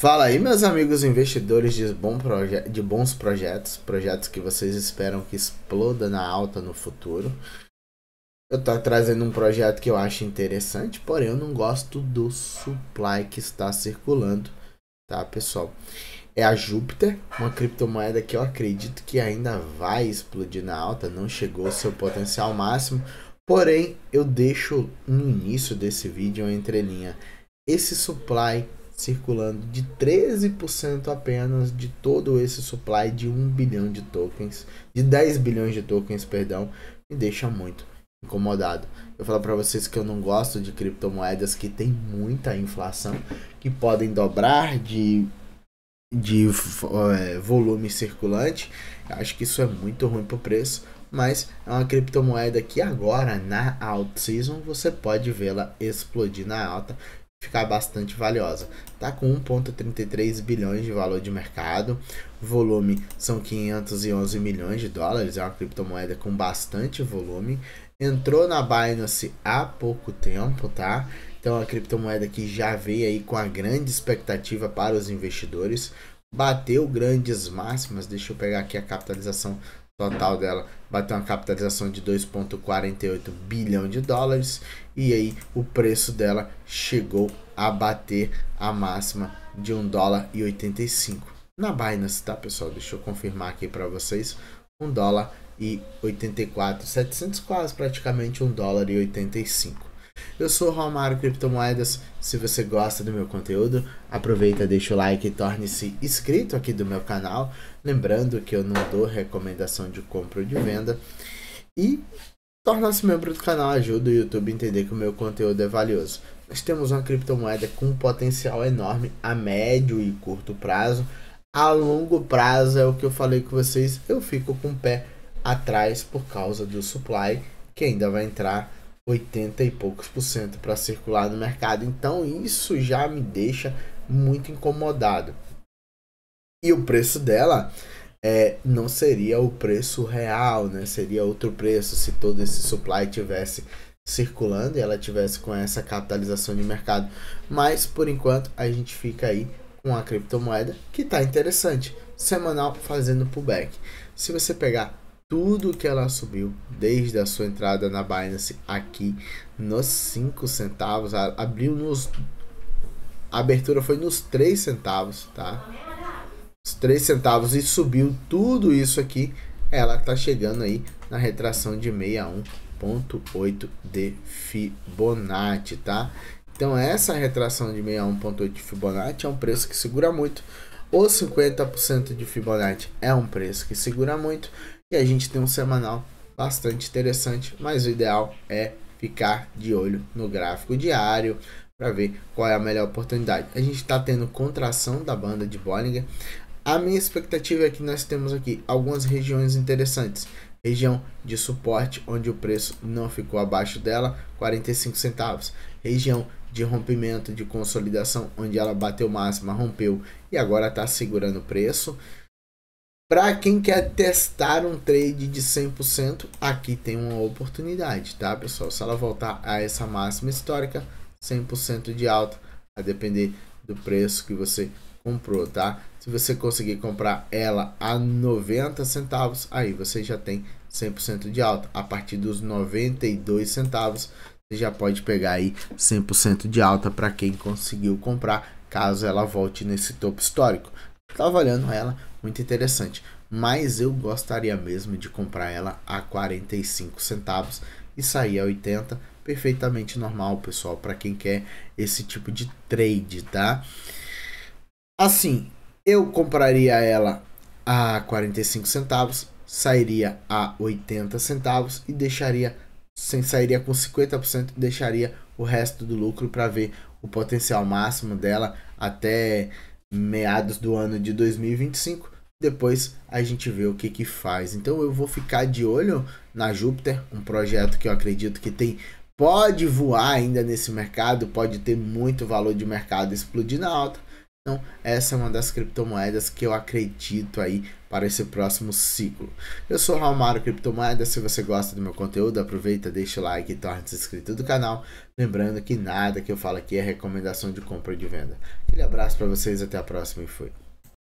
Fala aí, meus amigos investidores de, bom proje de bons projetos, projetos que vocês esperam que exploda na alta no futuro. Eu estou trazendo um projeto que eu acho interessante, porém eu não gosto do supply que está circulando, tá, pessoal? É a Júpiter, uma criptomoeda que eu acredito que ainda vai explodir na alta, não chegou ao seu potencial máximo, porém eu deixo no início desse vídeo uma entrelinha. Esse supply circulando de 13% apenas de todo esse supply de 1 bilhão de tokens, de 10 bilhões de tokens, perdão, me deixa muito incomodado. Eu falo para vocês que eu não gosto de criptomoedas que tem muita inflação, que podem dobrar de de é, volume circulante. Eu acho que isso é muito ruim para o preço, mas é uma criptomoeda que agora na alt season você pode vê-la explodir na alta ficar bastante valiosa. Tá com 1,33 bilhões de valor de mercado, volume são 511 milhões de dólares, é uma criptomoeda com bastante volume. Entrou na Binance há pouco tempo, tá? Então é a criptomoeda que já veio aí com a grande expectativa para os investidores, bateu grandes máximas. Deixa eu pegar aqui a capitalização total dela bateu uma capitalização de 2,48 bilhão de dólares e aí o preço dela chegou a bater a máxima de 1 dólar e 85 na Binance, tá pessoal? Deixa eu confirmar aqui para vocês, 1 dólar e 84, 700 quase praticamente 1 dólar e 85. Eu sou o Romário Criptomoedas. Se você gosta do meu conteúdo, aproveita, deixa o like e torne-se inscrito aqui do meu canal. Lembrando que eu não dou recomendação de compra ou de venda. E torna-se membro do canal, ajuda o YouTube a entender que o meu conteúdo é valioso. Nós temos uma criptomoeda com um potencial enorme a médio e curto prazo. A longo prazo é o que eu falei com vocês, eu fico com o pé atrás por causa do supply que ainda vai entrar 80 e poucos por cento para circular no mercado. Então isso já me deixa muito incomodado. E o preço dela é, não seria o preço real, né? Seria outro preço se todo esse supply tivesse circulando e ela tivesse com essa capitalização de mercado. Mas por enquanto a gente fica aí com a criptomoeda que está interessante, semanal fazendo pullback. Se você pegar tudo que ela subiu desde a sua entrada na Binance aqui nos 5 centavos, abriu nos a abertura foi nos 3 centavos, tá? Os 3 centavos e subiu tudo isso aqui, ela tá chegando aí na retração de 61.8 de Fibonacci, tá? Então essa retração de 61.8 de Fibonacci é um preço que segura muito. Ou 50% de Fibonacci é um preço que segura muito e a gente tem um semanal bastante interessante, mas o ideal é ficar de olho no gráfico diário para ver qual é a melhor oportunidade. A gente está tendo contração da banda de Bollinger. A minha expectativa é que nós temos aqui algumas regiões interessantes. Região de suporte onde o preço não ficou abaixo dela, 45 centavos. Região de rompimento, de consolidação, onde ela bateu máxima, rompeu e agora está segurando o preço. Para quem quer testar um trade de 100%, aqui tem uma oportunidade, tá, pessoal? Se ela voltar a essa máxima histórica, 100% de alta, a depender do preço que você comprou, tá? Se você conseguir comprar ela a 90 centavos, aí você já tem 100% de alta. A partir dos 92 centavos, você já pode pegar aí 100% de alta para quem conseguiu comprar, caso ela volte nesse topo histórico. tá valendo ela muito interessante. Mas eu gostaria mesmo de comprar ela a 45 centavos e sair a 80, perfeitamente normal, pessoal, para quem quer esse tipo de trade, tá? Assim, eu compraria ela a 45 centavos, sairia a 80 centavos e deixaria sem sairia com 50% e deixaria o resto do lucro para ver o potencial máximo dela até meados do ano de 2025. Depois a gente vê o que que faz. Então eu vou ficar de olho na Júpiter, um projeto que eu acredito que tem pode voar ainda nesse mercado, pode ter muito valor de mercado explodir na alta então, essa é uma das criptomoedas que eu acredito aí para esse próximo ciclo. Eu sou o Raumaro Criptomoedas, se você gosta do meu conteúdo, aproveita, deixa o like e torne-se inscrito do canal. Lembrando que nada que eu falo aqui é recomendação de compra ou de venda. Aquele abraço para vocês, até a próxima e fui.